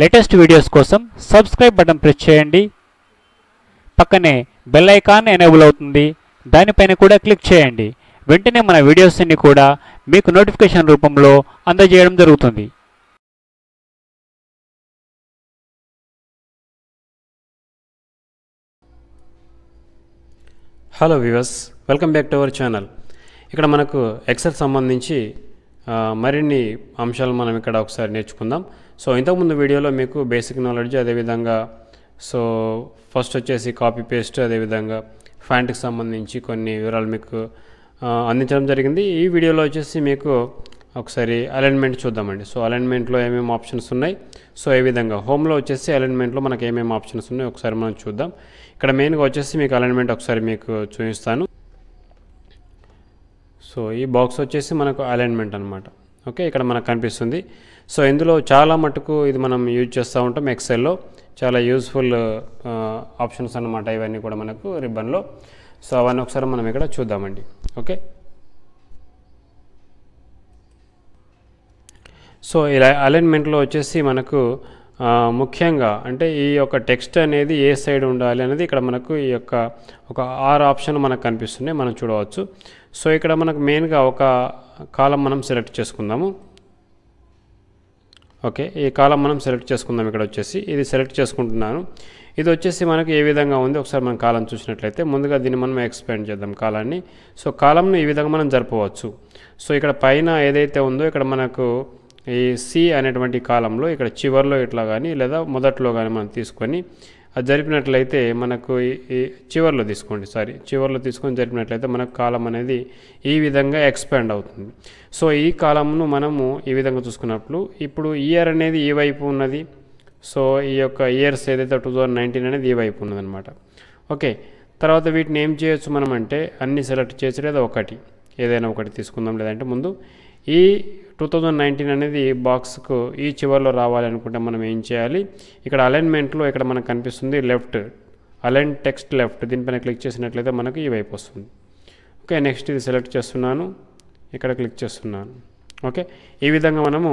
latest videos కోసం subscribe button press చేయండి పక్కనే బెల్ ఐకాన్ ఎనేబుల్ అవుతుంది దానిపైన కూడా క్లిక్ చేయండి వెంటనే మన వీడియోస్ అన్ని కూడా మీకు నోటిఫికేషన్ రూపంలో అందజేయడం జరుగుతుంది hello viewers welcome back to our channel ఇక్కడ మనకు ఎక్సెల్ సంబంధించి మరిన్ని అంశాలు మనం ఇక్కడ ఒకసారి నేర్చుకుందాం సో ఇంతకుముందు వీడియోలో మీకు బేసిక్ నాలెడ్జ్ అదేవిధంగా సో ఫస్ట్ వచ్చేసి కాపీ పేస్ట్ అదేవిధంగా ఫ్యాంట్కి సంబంధించి కొన్ని వివరాలు మీకు అందించడం జరిగింది ఈ వీడియోలో వచ్చేసి మీకు ఒకసారి అలైన్మెంట్ చూద్దామండి సో అలైన్మెంట్లో ఏమేమి ఆప్షన్స్ ఉన్నాయి సో ఏ విధంగా హోమ్లో వచ్చేసి అలైన్మెంట్లో మనకు ఏమేమి ఆప్షన్స్ ఉన్నాయి ఒకసారి మనం చూద్దాం ఇక్కడ మెయిన్గా వచ్చేసి మీకు అలైన్మెంట్ ఒకసారి మీకు చూపిస్తాను సో ఈ బాక్స్ వచ్చేసి మనకు అలైన్మెంట్ అనమాట ఓకే ఇక్కడ మనకు కనిపిస్తుంది సో ఇందులో చాలా మటుకు ఇది మనం యూజ్ చేస్తూ ఉంటాం ఎక్సెల్లో చాలా యూస్ఫుల్ ఆప్షన్స్ అనమాట ఇవన్నీ కూడా మనకు రిబ్బన్లో సో అవన్నీ ఒకసారి మనం ఇక్కడ చూద్దామండి ఓకే సో ఇలా అలైన్మెంట్లో వచ్చేసి మనకు ముఖ్యంగా అంటే ఈ యొక్క టెక్స్ట్ అనేది ఏ సైడ్ ఉండాలి అనేది ఇక్కడ మనకు ఈ యొక్క ఒక ఆరు ఆప్షన్ మనకు కనిపిస్తున్నాయి మనం చూడవచ్చు సో ఇక్కడ మనకు మెయిన్గా ఒక కాలం మనం సెలెక్ట్ చేసుకుందాము ఓకే ఈ కాలం మనం సెలెక్ట్ చేసుకుందాం ఇక్కడ వచ్చేసి ఇది సెలెక్ట్ చేసుకుంటున్నాను ఇది వచ్చేసి మనకు ఏ విధంగా ఉంది ఒకసారి మనం కాలం చూసినట్లయితే ముందుగా దీన్ని మనం ఎక్స్ప్లెయిన్ చేద్దాం కాలాన్ని సో కాలంను ఈ విధంగా మనం జరపవచ్చు సో ఇక్కడ పైన ఏదైతే ఉందో ఇక్కడ మనకు ఈ సి అనేటువంటి కాలంలో ఇక్కడ చివరిలో ఇట్లా కానీ లేదా మొదట్లో కానీ మనం తీసుకొని అది జరిపినట్లయితే మనకు ఈ చివర్లో తీసుకోండి సారీ చివర్లో తీసుకొని జరిపినట్లయితే మనకు కాలం అనేది ఈ విధంగా ఎక్స్పాండ్ అవుతుంది సో ఈ కాలంను మనము ఈ విధంగా చూసుకున్నప్పుడు ఇప్పుడు ఇయర్ అనేది ఈ వైపు ఉన్నది సో ఈ యొక్క ఇయర్స్ ఏదైతే టూ థౌజండ్ నైన్టీన్ అనేది ఈ వైపు ఉన్నదనమాట ఓకే తర్వాత వీటిని ఏం చేయొచ్చు మనం అంటే అన్ని సెలెక్ట్ చేసి లేదా ఒకటి ఏదైనా ఒకటి తీసుకుందాం లేదంటే ముందు ఈ టూ థౌజండ్ నైన్టీన్ అనేది బాక్స్కు ఈ చివరిలో రావాలనుకుంటే మనం ఏం చేయాలి ఇక్కడ అలైన్మెంట్లో ఇక్కడ మనకు కనిపిస్తుంది లెఫ్ట్ అలైన్ టెక్స్ట్ లెఫ్ట్ దీనిపైన క్లిక్ చేసినట్లయితే మనకు ఈ వైపు వస్తుంది ఓకే నెక్స్ట్ ఇది సెలెక్ట్ చేస్తున్నాను ఇక్కడ క్లిక్ చేస్తున్నాను ఓకే ఈ విధంగా మనము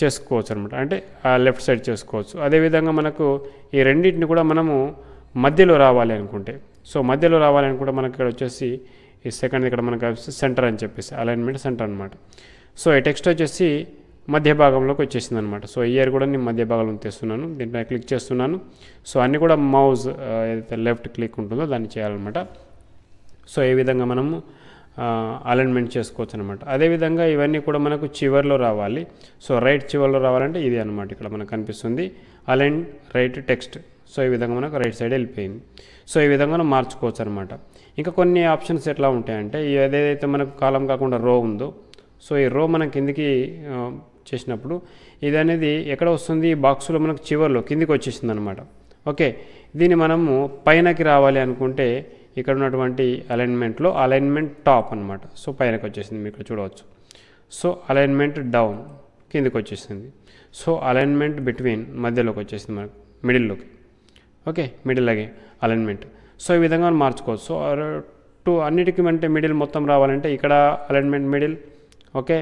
చేసుకోవచ్చు అనమాట అంటే ఆ లెఫ్ట్ సైడ్ చేసుకోవచ్చు అదేవిధంగా మనకు ఈ రెండింటిని కూడా మనము మధ్యలో రావాలి అనుకుంటే సో మధ్యలో రావాలనుకుంటే మనకు ఇక్కడ వచ్చేసి ఈ సెకండ్ ఇక్కడ మనకు సెంటర్ అని చెప్పేసి అలైన్మెంట్ సెంటర్ అనమాట సో ఈ టెక్స్ట్ వచ్చేసి మధ్య భాగంలోకి వచ్చేసింది అనమాట సో ఇయర్ కూడా నేను మధ్య భాగంలో తెస్తున్నాను దీంట్లో క్లిక్ చేస్తున్నాను సో అన్నీ కూడా మౌజ్ ఏదైతే లెఫ్ట్ క్లిక్ ఉంటుందో దాన్ని చేయాలన్నమాట సో ఈ విధంగా మనము అలైన్మెంట్ చేసుకోవచ్చు అనమాట అదేవిధంగా ఇవన్నీ కూడా మనకు చివరిలో రావాలి సో రైట్ చివరిలో రావాలంటే ఇది అనమాట ఇక్కడ మనకు కనిపిస్తుంది అలైన్ రైట్ టెక్స్ట్ సో ఈ విధంగా మనకు రైట్ సైడ్ వెళ్ళిపోయింది సో ఈ విధంగా మార్చుకోవచ్చు అనమాట ఇంకా కొన్ని ఆప్షన్స్ ఎట్లా ఉంటాయంటే ఏదైతే మనకు కాలం కాకుండా రో ఉందో సో ఈ రో మనం కిందికి చేసినప్పుడు ఇది అనేది ఎక్కడ వస్తుంది బాక్సులో మనకు చివరిలో కిందికి వచ్చేసింది అనమాట ఓకే దీన్ని మనము పైనకి రావాలి అనుకుంటే ఇక్కడ ఉన్నటువంటి అలైన్మెంట్లో అలైన్మెంట్ టాప్ అనమాట సో పైనకి వచ్చేసింది మీకు చూడవచ్చు సో అలైన్మెంట్ డౌన్ కిందికి వచ్చేసింది సో అలైన్మెంట్ బిట్వీన్ మధ్యలోకి వచ్చేసింది మనకు మిడిల్లోకి ఓకే మిడిల్ అగే అలైన్మెంట్ సో ఈ విధంగా మార్చుకోవచ్చు సో టూ అన్నిటికీ అంటే మిడిల్ మొత్తం రావాలంటే ఇక్కడ అలైన్మెంట్ మిడిల్ ఓకే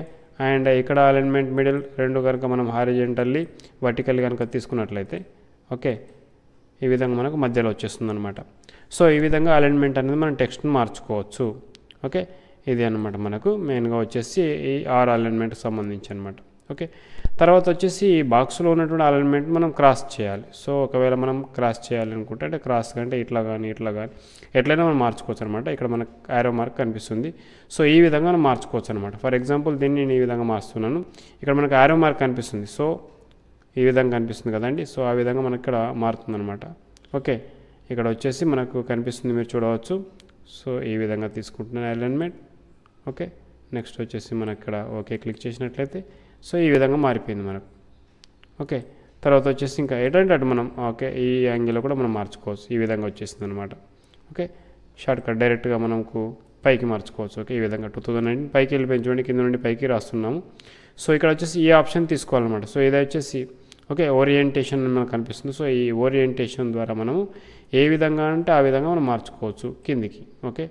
అండ్ ఇక్కడ అలైన్మెంట్ మిడిల్ రెండు కనుక మనం హారిజెంటల్లీ వర్టికల్ కనుక తీసుకున్నట్లయితే ఓకే ఈ విధంగా మనకు మధ్యలో వచ్చేస్తుంది అనమాట సో ఈ విధంగా అలైన్మెంట్ అనేది మనం టెక్స్ట్ని మార్చుకోవచ్చు ఓకే ఇది అనమాట మనకు మెయిన్గా వచ్చేసి ఈ ఆర్ అలైన్మెంట్కి సంబంధించి అనమాట ఓకే తర్వాత వచ్చేసి బాక్స్లో ఉన్నటువంటి అలైన్మెంట్ మనం క్రాస్ చేయాలి సో ఒకవేళ మనం క్రాస్ చేయాలనుకుంటే అంటే క్రాస్ కంటే ఇట్లా కానీ ఇట్లా కానీ ఎట్లయినా మనం మార్చుకోవచ్చు అనమాట ఇక్కడ మనకు ఆరో మార్క్ కనిపిస్తుంది సో ఈ విధంగా మనం మార్చుకోవచ్చు అనమాట ఫర్ ఎగ్జాంపుల్ దీన్ని నేను ఈ విధంగా మార్చుతున్నాను ఇక్కడ మనకు ఆరో మార్క్ కనిపిస్తుంది సో ఈ విధంగా కనిపిస్తుంది కదండి సో ఆ విధంగా మనకి ఇక్కడ మారుతుంది అనమాట ఓకే ఇక్కడ వచ్చేసి మనకు కనిపిస్తుంది మీరు చూడవచ్చు సో ఈ విధంగా తీసుకుంటున్నాను అలైన్మెంట్ ఓకే నెక్స్ట్ వచ్చేసి మనకి ఇక్కడ ఓకే క్లిక్ చేసినట్లయితే సో ఈ విధంగా మారిపోయింది మనకు ఓకే తర్వాత వచ్చేసి ఇంకా ఎటువంటి అటు మనం ఓకే ఈ యాంగిల్లో కూడా మనం మార్చుకోవచ్చు ఈ విధంగా వచ్చేసింది అనమాట ఓకే షార్ట్ కట్ డైరెక్ట్గా మనకు పైకి మార్చుకోవచ్చు ఓకే ఈ విధంగా టూ థౌజండ్ నైన్టీన్ పైకి వెళ్ళి పెంచుకోండి కింద నుండి పైకి రాస్తున్నాము సో ఇక్కడ వచ్చేసి ఈ ఆప్షన్ తీసుకోవాలన్నమాట సో ఇది వచ్చేసి ఓకే ఓరియంటేషన్ మనకు కనిపిస్తుంది సో ఈ ఓరియంటేషన్ ద్వారా మనము ఏ విధంగా అంటే ఆ విధంగా మనం మార్చుకోవచ్చు కిందికి ఓకే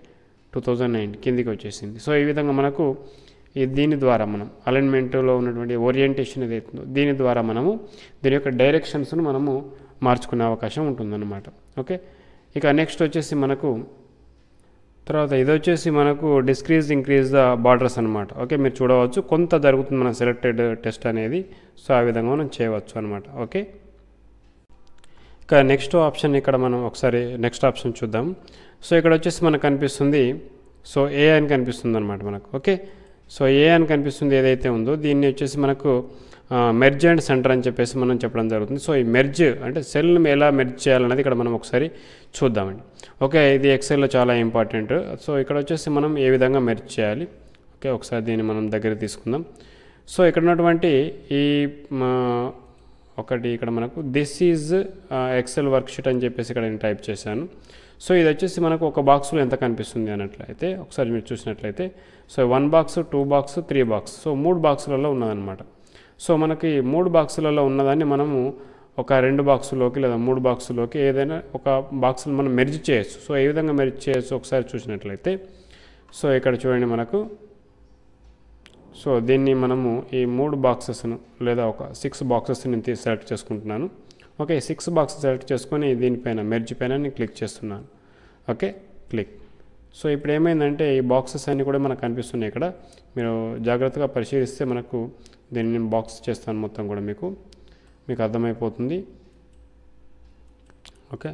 టూ థౌజండ్ నైన్ కిందికి వచ్చేసింది సో ఈ విధంగా మనకు దీని ద్వారా మనం అలైన్మెంట్లో ఉన్నటువంటి ఓరియంటేషన్ ఏదైతుందో దీని ద్వారా మనము దీని యొక్క డైరెక్షన్స్ను మనము మార్చుకునే అవకాశం ఉంటుందన్నమాట ఓకే ఇక నెక్స్ట్ వచ్చేసి మనకు తర్వాత ఇది వచ్చేసి మనకు డిస్క్రీజ్ ఇంక్రీజ్ ద బార్డర్స్ అనమాట ఓకే మీరు చూడవచ్చు కొంత జరుగుతుంది మన సెలెక్టెడ్ టెస్ట్ అనేది సో ఆ విధంగా మనం చేయవచ్చు అనమాట ఓకే ఇక నెక్స్ట్ ఆప్షన్ ఇక్కడ మనం ఒకసారి నెక్స్ట్ ఆప్షన్ చూద్దాం సో ఇక్కడ వచ్చేసి మనకు కనిపిస్తుంది సో ఏ అని కనిపిస్తుంది అనమాట మనకు ఓకే సో ఏ అని కనిపిస్తుంది ఏదైతే ఉందో దీన్ని వచ్చేసి మనకు మెర్జ్ అండ్ సెంటర్ అని చెప్పేసి మనం చెప్పడం జరుగుతుంది సో ఈ మెర్జ్ అంటే సెల్ను ఎలా మెర్జ్ చేయాలనేది ఇక్కడ మనం ఒకసారి చూద్దామండి ఓకే ఇది ఎక్సెల్లో చాలా ఇంపార్టెంట్ సో ఇక్కడ వచ్చేసి మనం ఏ విధంగా మెర్జ్ చేయాలి ఓకే ఒకసారి దీన్ని మనం దగ్గర తీసుకుందాం సో ఇక్కడ ఉన్నటువంటి ఈ ఒకటి ఇక్కడ మనకు దిస్ ఈజ్ ఎక్సెల్ వర్క్షీట్ అని చెప్పేసి ఇక్కడ నేను టైప్ చేశాను సో ఇది వచ్చేసి మనకు ఒక బాక్స్లో ఎంత కనిపిస్తుంది అన్నట్లయితే ఒకసారి మీరు చూసినట్లయితే so one box two box three box so మూడు బాక్సులలో ఉన్నదన్నమాట సో మనకి మూడు బాక్సులలో ఉన్నదాన్ని మనము ఒక రెండు బాక్సులోకి లేదా మూడు బాక్సులోకి ఏదైనా ఒక బాక్స్ని మనం మెర్జ్ చేయొచ్చు సో ఏ విధంగా మెర్జ్ చేయొచ్చు ఒకసారి చూసినట్లయితే సో ఇక్కడ చూడండి మనకు సో దీన్ని మనము ఈ మూడు బాక్సెస్ను లేదా ఒక సిక్స్ బాక్సెస్ నేను సెలెక్ట్ చేసుకుంటున్నాను ఓకే సిక్స్ బాక్స్ సెలెక్ట్ చేసుకొని దీనిపైన మెర్జ్ పైన నేను క్లిక్ చేస్తున్నాను ఓకే క్లిక్ సో ఇప్పుడు ఏమైందంటే ఈ బాక్సెస్ అన్నీ కూడా మనకు కనిపిస్తున్నాయి ఇక్కడ మీరు జాగ్రత్తగా పరిశీలిస్తే మనకు దీన్ని నేను బాక్స్ చేస్తాను మొత్తం కూడా మీకు మీకు అర్థమైపోతుంది ఓకే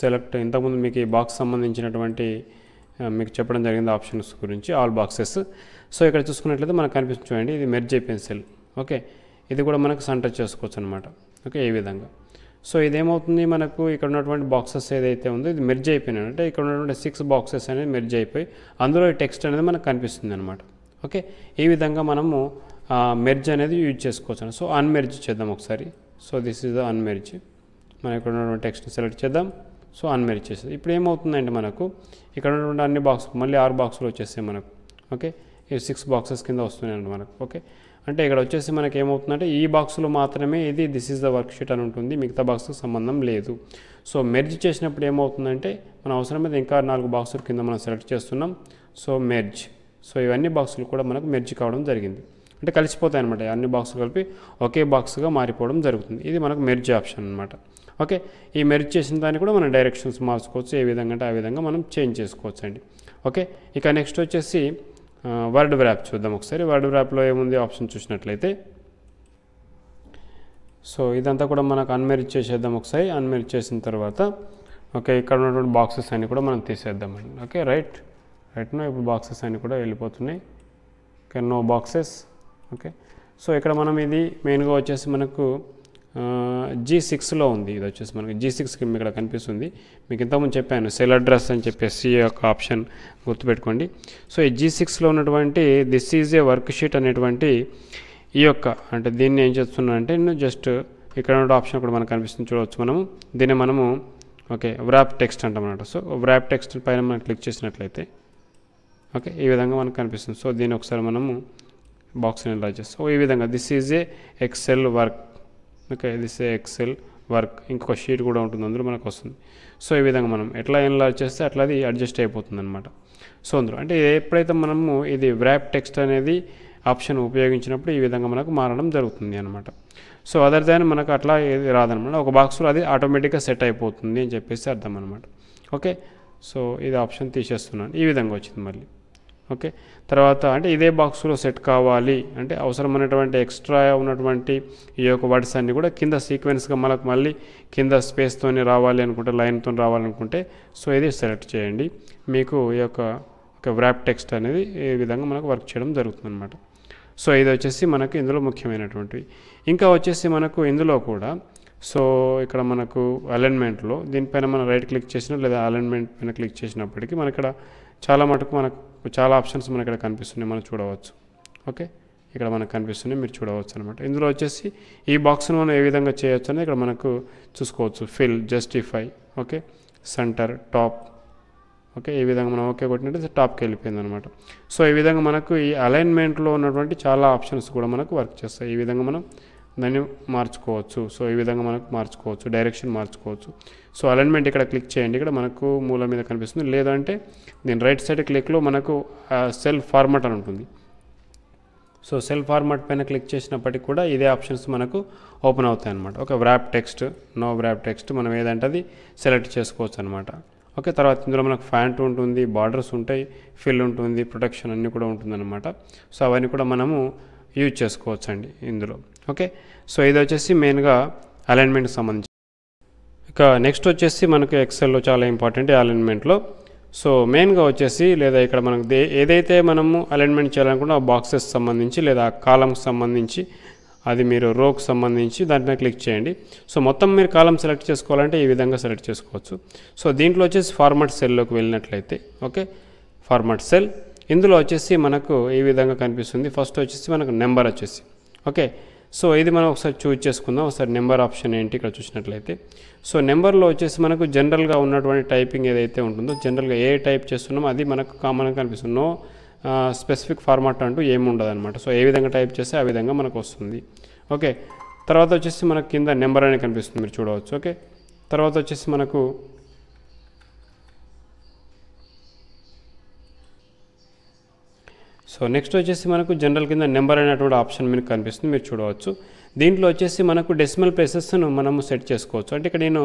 సెలెక్ట్ ఇంతకుముందు మీకు ఈ బాక్స్ సంబంధించినటువంటి మీకు చెప్పడం జరిగింది ఆప్షన్స్ గురించి ఆల్ బాక్సెస్ సో ఇక్కడ చూసుకున్నట్లయితే మనకు కనిపిస్తుంది చూడండి ఇది మెర్జ్ అయిపోయిన సెల్ ఓకే ఇది కూడా మనకు సంటర్ చేసుకోవచ్చు అనమాట ఓకే ఏ విధంగా సో ఇదేమవుతుంది మనకు ఇక్కడ ఉన్నటువంటి బాక్సెస్ ఏదైతే ఉందో ఇది మెర్జ్ అయిపోయినాయి అంటే ఇక్కడ ఉన్నటువంటి సిక్స్ బాక్సెస్ అనేది మెర్జ్ అయిపోయి అందులో టెక్స్ట్ అనేది మనకు కనిపిస్తుంది అనమాట ఓకే ఈ విధంగా మనము మెర్జ్ అనేది యూజ్ చేసుకోవచ్చు సో అన్మెర్జ్ చేద్దాం ఒకసారి so this is the unmerge మనం ఇక్కడ ఉన్నటువంటి టెక్స్ట్ని సెలెక్ట్ చేద్దాం సో అన్మెర్జ్ చేసేది ఇప్పుడు ఏమవుతుందంటే మనకు ఇక్కడ ఉన్నటువంటి అన్ని బాక్స్ మళ్ళీ ఆరు బాక్సులు వచ్చేస్తాయి మనకు ఓకే ఇవి సిక్స్ బాక్సెస్ కింద వస్తున్నాయండి మనకు ఓకే అంటే ఇక్కడ వచ్చేసి మనకి ఏమవుతుందంటే ఈ బాక్స్లో మాత్రమే ఇది దిస్ ఈజ్ ద వర్క్షీట్ అని ఉంటుంది మిగతా బాక్స్కి సంబంధం లేదు సో మెర్జ్ చేసినప్పుడు ఏమవుతుందంటే మన అవసరమైతే ఇంకా నాలుగు బాక్సుల కింద మనం సెలెక్ట్ చేస్తున్నాం సో మెర్జ్ సో ఇవన్నీ బాక్సులు కూడా మనకు మెర్జ్ కావడం జరిగింది అంటే కలిసిపోతాయి అనమాట అన్ని బాక్సులు కలిపి ఒకే బాక్స్గా మారిపోవడం జరుగుతుంది ఇది మనకు మెర్జ్ ఆప్షన్ అనమాట ఓకే ఈ మెర్జ్ చేసిన దాన్ని కూడా మనం డైరెక్షన్స్ మార్చుకోవచ్చు ఏ విధంగా అంటే ఆ విధంగా మనం చేంజ్ చేసుకోవచ్చు అండి ఓకే ఇక నెక్స్ట్ వచ్చేసి వర్డ్ వ్రాప్ చూద్దాం ఒకసారి వర్డ్ వ్రాప్లో ఏముంది ఆప్షన్ చూసినట్లయితే సో ఇదంతా కూడా మనకు అన్మెరిజ్ చేసేద్దాం ఒకసారి అన్మెరిజ్ చేసిన తర్వాత ఓకే ఇక్కడ ఉన్నటువంటి బాక్సెస్ అన్నీ కూడా మనం తీసేద్దామండి ఓకే రైట్ రైట్నా ఇప్పుడు బాక్సెస్ అన్నీ కూడా వెళ్ళిపోతున్నాయి okay no boxes okay so ఇక్కడ మనం ఇది మెయిన్గా వచ్చేసి మనకు జీ సిక్స్లో ఉంది ఇది వచ్చేసి మనకి జీ సిక్స్కి ఇక్కడ కనిపిస్తుంది మీకు ఇంతకుముందు చెప్పాను సెల్ అడ్రస్ అని చెప్పేసి యొక్క ఆప్షన్ గుర్తుపెట్టుకోండి సో ఈ జీ సిక్స్లో ఉన్నటువంటి this is a worksheet అనేటువంటి ఈ యొక్క అంటే దీన్ని ఏం చేస్తున్నానంటే నేను జస్ట్ ఇక్కడ ఉన్న ఆప్షన్ కూడా మనకు కనిపిస్తుంది చూడవచ్చు మనము దీన్ని మనము ఓకే వ్రాప్ టెక్స్ట్ అంటాం సో వ్రాప్ టెక్స్ట్ పైన మనం క్లిక్ చేసినట్లయితే ఓకే ఈ విధంగా మనకు కనిపిస్తుంది సో దీన్ని ఒకసారి మనము బాక్స్ని ఎలా చేస్తాం సో ఈ విధంగా this is a Excel work okay this Excel work ఇంకొక షీట్ కూడా ఉంటుంది అందులో మనకు వస్తుంది సో ఈ విధంగా మనం ఎట్లా ఎన్లార్జ్ చేస్తే అట్లా అది అడ్జస్ట్ అయిపోతుంది అనమాట సో అందులో అంటే ఎప్పుడైతే మనము ఇది వ్రాప్ టెక్స్ట్ అనేది ఆప్షన్ ఉపయోగించినప్పుడు ఈ విధంగా మనకు మారడం జరుగుతుంది అనమాట సో అదర్ దాన్ మనకు అట్లా ఏది రాదనమాట ఒక బాక్స్లో అది ఆటోమేటిక్గా సెట్ అయిపోతుంది అని చెప్పేసి అర్థం అనమాట ఓకే సో ఇది ఆప్షన్ తీసేస్తున్నాను ఈ విధంగా వచ్చింది మళ్ళీ ఓకే తర్వాత అంటే ఇదే బాక్స్లో సెట్ కావాలి అంటే అవసరమైనటువంటి ఎక్స్ట్రా ఉన్నటువంటి ఈ యొక్క వర్డ్స్ అన్నీ కూడా కింద సీక్వెన్స్గా మనకు మళ్ళీ కింద స్పేస్తో రావాలి అనుకుంటే లైన్తో రావాలనుకుంటే సో ఇది సెలెక్ట్ చేయండి మీకు ఈ యొక్క ఒక వ్రాప్ టెక్స్ట్ అనేది ఈ విధంగా మనకు వర్క్ చేయడం జరుగుతుందన్నమాట సో ఇది వచ్చేసి మనకు ఇందులో ముఖ్యమైనటువంటివి ఇంకా వచ్చేసి మనకు ఇందులో కూడా సో ఇక్కడ మనకు అలైన్మెంట్లో దీనిపైన మనం రైట్ క్లిక్ చేసిన లేదా అలైన్మెంట్ పైన క్లిక్ చేసినప్పటికీ మన ఇక్కడ చాలా మటుకు మనకు చాలా ఆప్షన్స్ మనకి ఇక్కడ కనిపిస్తున్నాయి మనం చూడవచ్చు ఓకే ఇక్కడ మనకు కనిపిస్తున్నాయి మీరు చూడవచ్చు అనమాట ఇందులో వచ్చేసి ఈ బాక్స్ను మనం ఏ విధంగా చేయొచ్చు అనేది ఇక్కడ మనకు చూసుకోవచ్చు fill justify okay centre top okay ఈ విధంగా మనం ఓకే కొట్టినట్టు టాప్కి వెళ్ళిపోయింది అనమాట సో ఈ విధంగా మనకు ఈ అలైన్మెంట్లో ఉన్నటువంటి చాలా ఆప్షన్స్ కూడా మనకు వర్క్ చేస్తాయి ఈ విధంగా మనం దాన్ని మార్చుకోవచ్చు సో ఈ విధంగా మనకు మార్చుకోవచ్చు డైరెక్షన్ మార్చుకోవచ్చు సో అలైన్మెంట్ ఇక్కడ క్లిక్ చేయండి ఇక్కడ మనకు మూల మీద కనిపిస్తుంది లేదంటే దీని రైట్ సైడ్ క్లిక్లో మనకు సెల్ ఫార్మాట్ అని ఉంటుంది సో సెల్ ఫార్మాట్ పైన క్లిక్ చేసినప్పటికి కూడా ఇదే ఆప్షన్స్ మనకు ఓపెన్ అవుతాయి అనమాట ఒక wrap text no wrap text మనం ఏదంటే అది సెలెక్ట్ చేసుకోవచ్చు అనమాట ఓకే తర్వాత ఇందులో మనకు ఫ్యాంట్ ఉంటుంది బార్డర్స్ ఉంటాయి ఫిల్ ఉంటుంది ప్రొటెక్షన్ అన్నీ కూడా ఉంటుంది సో అవన్నీ కూడా మనము యూజ్ చేసుకోవచ్చండి ఇందులో ఓకే సో ఇది వచ్చేసి మెయిన్గా అలైన్మెంట్కి సంబంధించి ఇక నెక్స్ట్ వచ్చేసి మనకు ఎక్సెల్లో చాలా ఇంపార్టెంట్ అలైన్మెంట్లో సో మెయిన్గా వచ్చేసి లేదా ఇక్కడ మనకు ఏదైతే మనము అలైన్మెంట్ ఆ బాక్సెస్ సంబంధించి లేదా కాలంకి సంబంధించి అది మీరు రోకు సంబంధించి దానిపైన క్లిక్ చేయండి సో మొత్తం మీరు కాలం సెలెక్ట్ చేసుకోవాలంటే ఈ విధంగా సెలెక్ట్ చేసుకోవచ్చు సో దీంట్లో వచ్చేసి ఫార్మాట్ సెల్లోకి వెళ్ళినట్లయితే ఓకే ఫార్మాట్ సెల్ ఇందులో వచ్చేసి మనకు ఈ విధంగా కనిపిస్తుంది ఫస్ట్ వచ్చేసి మనకు నెంబర్ వచ్చేసి ఓకే సో ఇది మనం ఒకసారి చూజ్ చేసుకుందాం ఒకసారి నెంబర్ ఆప్షన్ ఏంటి ఇక్కడ చూసినట్లయితే సో నెంబర్లో వచ్చేసి మనకు జనరల్గా ఉన్నటువంటి టైపింగ్ ఏదైతే ఉంటుందో జనరల్గా ఏ టైప్ చేస్తున్నామో అది మనకు కామన్గా కనిపిస్తుంది నో స్పెసిఫిక్ ఫార్మాట్ అంటూ ఏమి ఉండదు అనమాట సో ఏ విధంగా టైప్ చేస్తే ఆ విధంగా మనకు వస్తుంది ఓకే తర్వాత వచ్చేసి మనకు కింద నెంబర్ అనేది కనిపిస్తుంది మీరు చూడవచ్చు ఓకే తర్వాత వచ్చేసి మనకు సో నెక్స్ట్ వచ్చేసి మనకు జనరల్ కింద నెంబర్ అనేటువంటి ఆప్షన్ మీకు కనిపిస్తుంది మీరు చూడవచ్చు దీంట్లో వచ్చేసి మనకు డెసిమల్ ప్లేసెస్ను మనము సెట్ చేసుకోవచ్చు అంటే ఇక్కడ నేను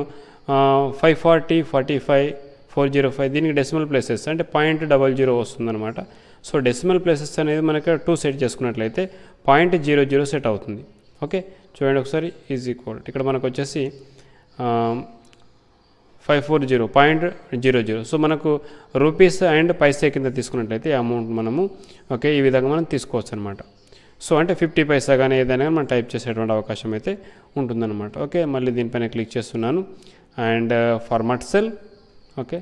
five forty forty five four zero five దీనికి డెసిమల్ ప్లేసెస్ అంటే పాయింట్ డబల్ జీరో వస్తుందన్నమాట సో డెసిమల్ ప్లేసెస్ అనేది మనకి టూ సెట్ చేసుకున్నట్లయితే పాయింట్ జీరో జీరో సెట్ అవుతుంది ఓకే చూడండి ఒకసారి ఈజీ కోల్ ఇక్కడ మనకు వచ్చేసి five four zero point zero zero so మనకు రూపీస్ అండ్ పైసే కింద ఈ అమౌంట్ మనము ఓకే ఈ విధంగా మనం తీసుకోవచ్చు అనమాట సో అంటే ఫిఫ్టీ పైసా కానీ ఏదైనా మనం టైప్ చేసేటువంటి అవకాశం అయితే ఉంటుందన్నమాట ఓకే మళ్ళీ దీనిపైన క్లిక్ చేస్తున్నాను అండ్ ఫార్మాట్ సెల్ ఓకే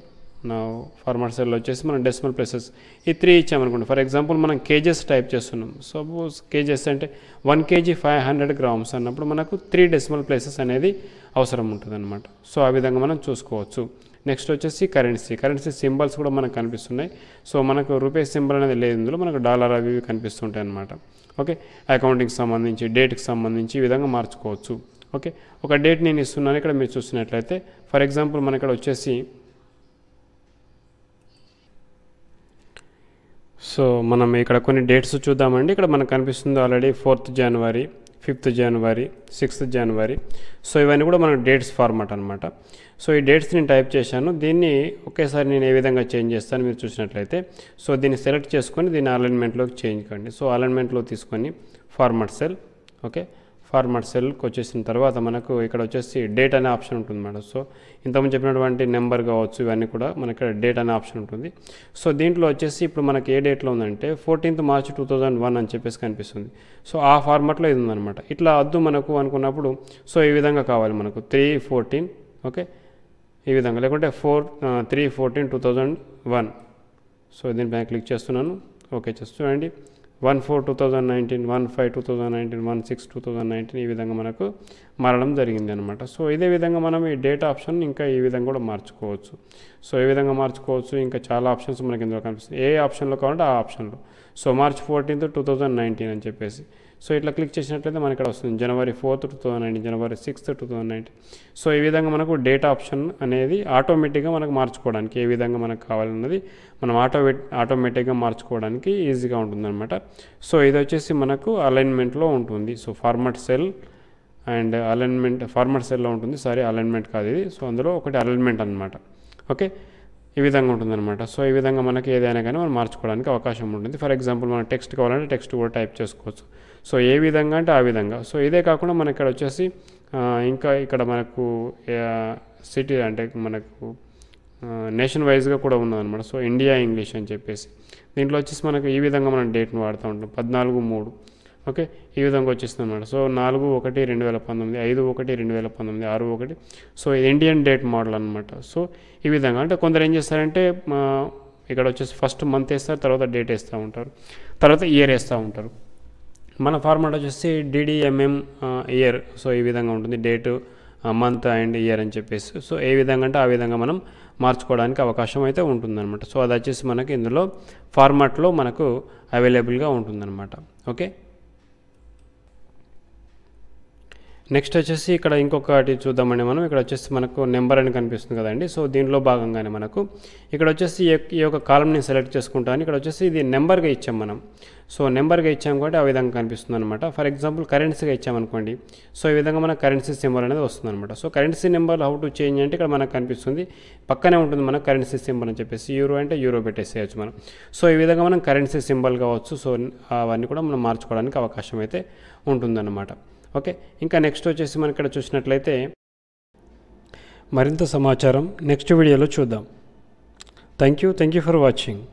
నా ఫార్మాట్ సెల్లో వచ్చేసి మనం డెసిమల్ ప్లేసెస్ ఈ త్రీ ఇచ్చామనుకోండి ఫర్ ఎగ్జాంపుల్ మనం కేజెస్ టైప్ చేస్తున్నాం సపోజ్ కేజెస్ అంటే one KG five hundred grams అన్నప్పుడు మనకు త్రీ డెసిమల్ ప్లేసెస్ అనేది అవసరం ఉంటుంది అనమాట సో ఆ విధంగా మనం చూసుకోవచ్చు నెక్స్ట్ వచ్చేసి కరెన్సీ కరెన్సీ సింబల్స్ కూడా మనకు కనిపిస్తున్నాయి సో మనకు రూపే సింబల్ అనేది లేదు ఇందులో మనకు డాలర్ అవి కనిపిస్తుంటాయి అనమాట ఓకే అకౌంటింగ్కి సంబంధించి డేట్కి సంబంధించి ఈ విధంగా మార్చుకోవచ్చు ఓకే ఒక డేట్ నేను ఇస్తున్నాను ఇక్కడ మీరు చూసినట్లయితే ఫర్ ఎగ్జాంపుల్ మన ఇక్కడ వచ్చేసి సో మనం ఇక్కడ కొన్ని డేట్స్ చూద్దామండి ఇక్కడ మనకు కనిపిస్తుంది already fourth January fifth January sixth January so ఇవన్నీ కూడా మనకు డేట్స్ ఫార్మాట్ అనమాట సో ఈ డేట్స్ నేను టైప్ చేశాను దీన్ని ఒకేసారి నేను ఏ విధంగా చేంజ్ చేస్తాను మీరు చూసినట్లయితే సో దీన్ని సెలెక్ట్ చేసుకొని దీన్ని అలైన్మెంట్లోకి చేంజ్ కండి సో అలైన్మెంట్లో తీసుకొని ఫార్మాట్ సెల్ ఓకే ఫార్మాట్ సెల్కి వచ్చేసిన తర్వాత మనకు ఇక్కడ వచ్చేసి డేట్ అనే ఆప్షన్ ఉంటుంది మేడం సో ఇంతకుముందు చెప్పినటువంటి నెంబర్ కావచ్చు ఇవన్నీ కూడా మనకి ఇక్కడ డేట్ అనే ఆప్షన్ ఉంటుంది సో దీంట్లో వచ్చేసి ఇప్పుడు మనకి ఏ డేట్లో ఉందంటే ఫోర్టీన్త్ మార్చ్ టూ వన్ అని చెప్పేసి కనిపిస్తుంది సో ఆ ఫార్మాట్లో ఇది ఉందన్నమాట ఇట్లా అద్దు మనకు అనుకున్నప్పుడు సో ఈ విధంగా కావాలి మనకు త్రీ ఫోర్టీన్ ఓకే ఈ విధంగా లేకుంటే four three fourteen two thousand one so దీనిపై క్లిక్ చేస్తున్నాను ఓకే చేసి చూడండి one four two thousand nineteen one five two thousand nineteen one six two thousand nineteen ఈ విధంగా మనకు మారడం జరిగింది అనమాట సో ఇదే విధంగా మనం ఈ డేటా ఆప్షన్ ఇంకా ఈ విధంగా కూడా మార్చుకోవచ్చు సో ఏ విధంగా మార్చుకోవచ్చు ఇంకా చాలా ఆప్షన్స్ మనకి ఇందులో కనిపిస్తుంది ఏ ఆప్షన్లో కావాలంటే ఆ ఆప్షన్లో so March fourteenth two thousand nineteen అని చెప్పేసి సో ఇట్లా క్లిక్ చేసినట్లయితే మనకి ఇక్కడ వస్తుంది January fourth two thousand nineteen January sixth two thousand nineteen so ఈ విధంగా మనకు డేటా ఆప్షన్ అనేది ఆటోమేటిక్గా మనకు మార్చుకోవడానికి ఏ విధంగా మనకు కావాలన్నది మనం ఆటో ఆటోమేటిక్గా మార్చుకోవడానికి ఈజీగా ఉంటుందన్నమాట సో ఇది వచ్చేసి మనకు అలైన్మెంట్లో ఉంటుంది so format cell and alignment format సెల్లో ఉంటుంది సారీ అలైన్మెంట్ కాదు ఇది సో అందులో ఒకటి అలైన్మెంట్ అనమాట ఓకే ఈ విధంగా ఉంటుందన్నమాట సో ఈ విధంగా మనకి ఏదైనా కానీ మనం మార్చుకోవడానికి అవకాశం ఉంటుంది ఫర్ ఎగ్జాంపుల్ మనం టెక్స్ట్ కావాలంటే టెక్స్ట్ కూడా టైప్ చేసుకోవచ్చు సో ఏ విధంగా అంటే ఆ విధంగా సో ఇదే కాకుండా మనకి ఇక్కడ వచ్చేసి ఇంకా ఇక్కడ మనకు సిటీ అంటే మనకు నేషన్ వైజ్గా కూడా ఉన్నదన్నమాట సో ఇండియా ఇంగ్లీష్ అని చెప్పేసి దీంట్లో వచ్చేసి మనకు ఈ విధంగా మనం డేట్ని వాడుతూ ఉంటాం పద్నాలుగు మూడు ఓకే ఈ విధంగా వచ్చేస్తుంది అనమాట సో నాలుగు ఒకటి రెండు వేల పంతొమ్మిది ఐదు ఒకటి రెండు వేల పంతొమ్మిది ఆరు ఒకటి సో ఇది ఇండియన్ డేట్ మోడల్ అనమాట సో ఈ విధంగా అంటే కొందరు ఏం చేస్తారంటే ఇక్కడ వచ్చేసి ఫస్ట్ మంత్ వేస్తారు తర్వాత డేట్ వేస్తూ ఉంటారు తర్వాత ఇయర్ వేస్తూ ఉంటారు మన ఫార్మాట్ వచ్చేసి డిడిఎంఎం ఇయర్ సో ఈ విధంగా ఉంటుంది డేటు మంత్ అండ్ ఇయర్ అని చెప్పేసి సో ఏ విధంగా అంటే ఆ విధంగా మనం మార్చుకోవడానికి అవకాశం అయితే ఉంటుందన్నమాట సో అది వచ్చేసి మనకి ఇందులో ఫార్మాట్లో మనకు అవైలబుల్గా ఉంటుందన్నమాట ఓకే నెక్స్ట్ వచ్చేసి ఇక్కడ ఇంకొకటి చూద్దామండి మనం ఇక్కడ వచ్చేసి మనకు నెంబర్ అని కనిపిస్తుంది కదండి సో దీనిలో భాగంగానే మనకు ఇక్కడ వచ్చేసి ఈ యొక్క కాలంని సెలెక్ట్ చేసుకుంటాను ఇక్కడ వచ్చేసి ఇది నెంబర్గా ఇచ్చాం మనం సో నెంబర్గా ఇచ్చాం కాబట్టి ఆ విధంగా కనిపిస్తుంది అనమాట ఫర్ ఎగ్జాంపుల్ కరెన్సీగా ఇచ్చామనుకోండి సో ఈ విధంగా మన కరెన్సీ సింబల్ అనేది వస్తుంది అనమాట so currency number how to change అంటే ఇక్కడ మనకు కనిపిస్తుంది పక్కనే ఉంటుంది మనకు కరెన్సీ సింబల్ అని చెప్పేసి యూరో అంటే యూరో పెట్టేసేయచ్చు మనం సో ఈ విధంగా మనం కరెన్సీ సింబల్ కావచ్చు సో అవన్నీ కూడా మనం మార్చుకోవడానికి అవకాశం అయితే ఉంటుందన్నమాట ఓకే ఇంకా నెక్స్ట్ వచ్చేసి మనం ఇక్కడ చూసినట్లయితే మరింత సమాచారం నెక్స్ట్ వీడియోలో చూద్దాం thank you thank you for watching